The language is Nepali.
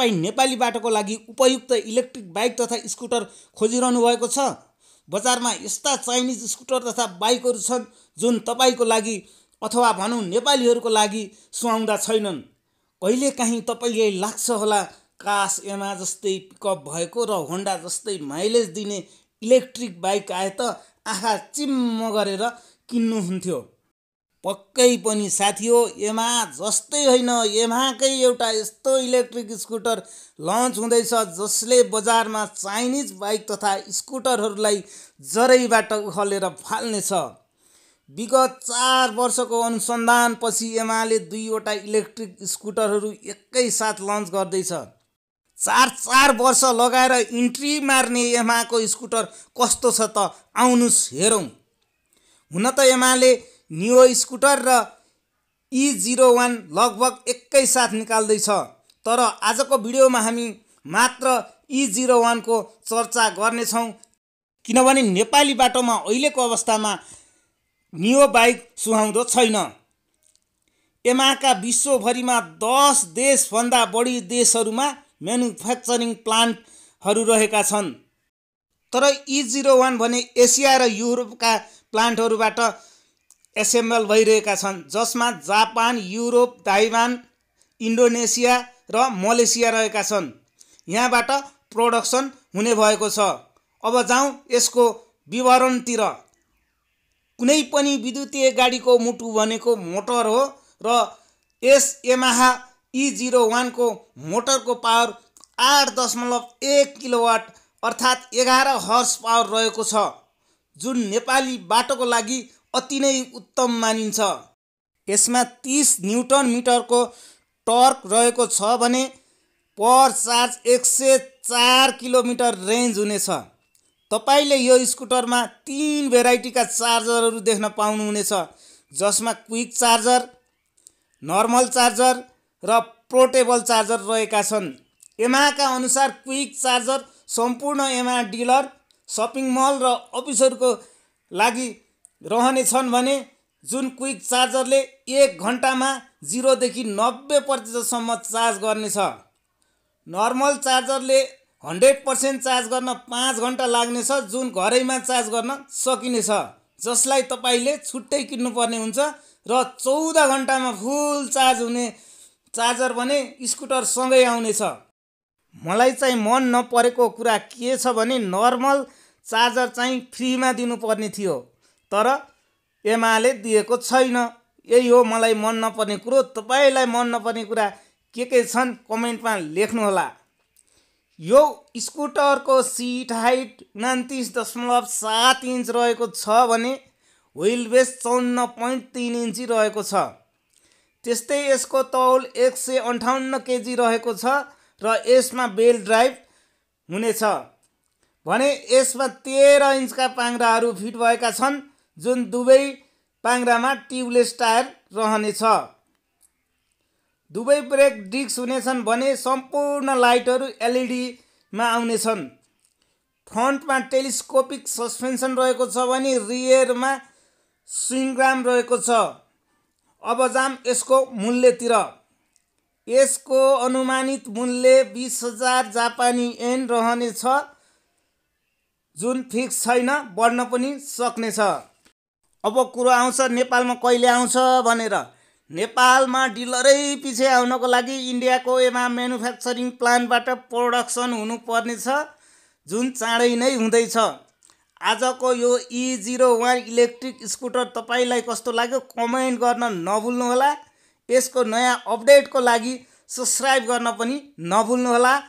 तपाईँ बाटोको लागि उपयुक्त इलेक्ट्रिक बाइक तथा स्कुटर खोजिरहनु भएको छ बजारमा यस्ता चाइनिज स्कुटर तथा बाइकहरू छन् जुन तपाईँको लागि अथवा भनौँ नेपालीहरूको लागि सुहाउँदा छैनन् कहिलेकाहीँ तपाईँले लाग्छ होला कास एमा जस्तै पिकअप भएको र होन्डा जस्तै माइलेज दिने इलेक्ट्रिक बाइक आए त आँखा चिम्म गरेर किन्नुहुन्थ्यो पक्कै पनि साथी हो एमा जस्तै होइन एमाकै एउटा यस्तो इलेक्ट्रिक स्कुटर लन्च हुँदैछ जसले बजारमा चाइनिज बाइक तथा स्कुटरहरूलाई जरैबाट उखलेर फाल्नेछ विगत चार वर्षको अनुसन्धानपछि एमाले दुईवटा इलेक्ट्रिक स्कुटरहरू एकैसाथ लन्च गर्दैछ चार चार वर्ष लगाएर इन्ट्री मार्ने एमाको स्कुटर कस्तो छ त आउनुहोस् हेरौँ हुन त एमाले नियो स्कुटर र इ जिरो वान लगभग एकैसाथ निकाल्दैछ तर आजको भिडियोमा हामी मात्र इ जिरो वानको चर्चा गर्नेछौँ किनभने नेपाली बाटोमा अहिलेको अवस्थामा नियो बाइक सुहाउँदो छैन एमाका विश्वभरिमा दस देशभन्दा बढी देशहरूमा म्यानुफ्याक्चरिङ प्लान्टहरू रहेका छन् तर इ जिरो वान भने एसिया र युरोपका प्लान्टहरूबाट एसेम्बल भइरहेका छन् जसमा जापान युरोप ताइवान इन्डोनेसिया र मलेसिया रहेका छन् यहाँबाट प्रोडक्सन हुने भएको छ अब जाउँ यसको विवरणतिर कुनै पनि विद्युतीय गाडीको मुटु भनेको मोटर हो र यस एमाहा इ जिरो वानको मोटरको पावर आठ दशमलव एक किलोवाट अर्थात् एघार हर्स पावर रहेको छ जुन नेपाली बाटोको लागि अति नै उत्तम मानिन्छ यसमा तिस न्युटन मिटरको टर्क रहेको छ भने पर चार्ज एक सय चार किलोमिटर रेन्ज हुनेछ तपाईँले यो स्कुटरमा तिन भेराइटीका चार्जरहरू देख्न पाउनुहुनेछ जसमा क्विक चार्जर नर्मल चार्जर र पोर्टेबल चार्जर रहेका छन् एमाका अनुसार क्विक चार्जर सम्पूर्ण एमा डिलर सपिङ मल र अफिसहरूको लागि रहनेछन् भने जुन क्विक चार्जरले एक घन्टामा जिरोदेखि नब्बे प्रतिशतसम्म चार्ज गर्नेछ नर्मल चार्जरले हन्ड्रेड पर्सेन्ट चार्ज गर्न पाँच घन्टा लाग्नेछ जुन घरैमा चार्ज गर्न सकिनेछ जसलाई तपाईँले छुट्टै किन्नुपर्ने हुन्छ र चौध घन्टामा फुल चार्ज हुने चार्जर भने स्कुटरसँगै आउनेछ मलाई चाहिँ मन नपरेको कुरा के छ भने नर्मल चार्जर चाहिँ फ्रीमा दिनुपर्ने थियो तर एमाले दिएको छैन यही हो मलाई मन नपर्ने कुरो तपाईँलाई मन नपर्ने कुरा के के छन् कमेन्टमा लेख्नुहोला यो स्कुटरको सिट हाइट उनातिस दशमलव सात इन्च रहेको छ भने व्विल बेस चौन्न पोइन्ट तिन इन्ची रहेको छ त्यस्तै यसको तौल एक सय अन्ठाउन्न केजी रहेको छ र यसमा बेल ड्राइभ हुनेछ भने यसमा तेह्र इन्चका पाङ्राहरू फिट भएका छन् जुन दुवै पाङ्रामा ट्युबलेस टायर रहनेछ दुवै ब्रेक डिस्क हुनेछन् भने सम्पूर्ण लाइटहरू एलइडीमा आउनेछन् फ्रन्टमा टेलिस्कोपिक सस्पेन्सन रहेको छ भने रियरमा स्विङग्राम रहेको छ अब जाम यसको मूल्यतिर यसको अनुमानित मूल्य बिस हजार जापानी एन रहनेछ जुन फिक्स छैन बढ्न पनि सक्नेछ अब कुरो आउँछ नेपालमा कहिले आउँछ भनेर नेपालमा डिलरै पछि आउनको लागि इन्डियाको एमा म्यानुफ्याक्चरिङ प्लान्टबाट प्रोडक्सन हुनुपर्नेछ जुन चाँडै नै हुँदैछ आजको यो E zero one electric scooter तपाईँलाई कस्तो लाग्यो कमेन्ट गर्न नभुल्नुहोला यसको नयाँ अपडेटको लागि सब्सक्राइब गर्न पनि नभुल्नुहोला